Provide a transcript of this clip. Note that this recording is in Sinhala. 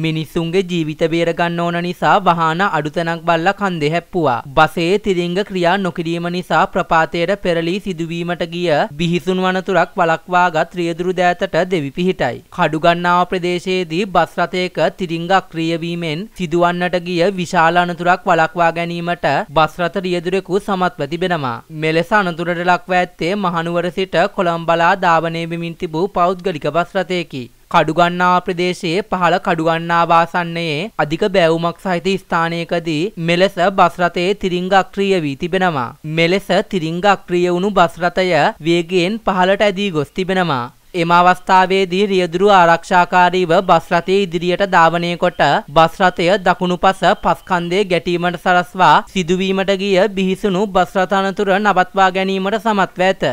මිනිස්සුන්ගේ ජීවිත බේරගන්න ඕන නිසා වහාන අඩුතනක් බල්ලා කන්දෙ හැප්පුවා. බසයේ තිරිංග ක්‍රියා නොකිරීම නිසා ප්‍රපාතයට පෙරලී සිදුවීමට ගිය බිහිසුන් වනතුරක් වළක්වාගත් රියදුරු දෑතට දෙවි පිහිටයි. කඩුගන්නාව ප්‍රදේශයේදී බස් රථයක තිරිංග අක්‍රිය වීමෙන් සිදුවන්නට ගිය විශාල අනතුරක් වළක්වා ගැනීමට බස් රථ රියදුරෙකු සමත්ව තිබෙනවා. මෙලෙස අනතුරට ලක්ව ඇත්තේ මහනුවර සිට කොළඹලා ධාවනය වෙමින් තිබූ පෞද්ගලික බස් රථයකි. කඩුගන්නාව ප්‍රදේශයේ පහළ කඩුගන්නාව ආසන්නයේ අධික බැවුමක් සහිත ස්ථානයකදී මෙලෙස බස් රථයේ තිරිංග අක්‍රීය වී තිබෙනවා. මෙලෙස තිරිංග අක්‍රීය වුණු බස් රථය වේගයෙන් පහළට ඇදී ගොස් තිබෙනවා. එම අවස්ථාවේදී රියදුරු ආරක්ෂාකාරීව බස් රථයේ ඉදිරියට ධාවනය කොට බස් රථය දකුණුපස පස්කන්දේ ගැටීමට සලස්වා සිදුවීමට ගිය බිහිසුණු බස් රථ අනතුර නවත්වා ගැනීමට සමත්ව ඇත.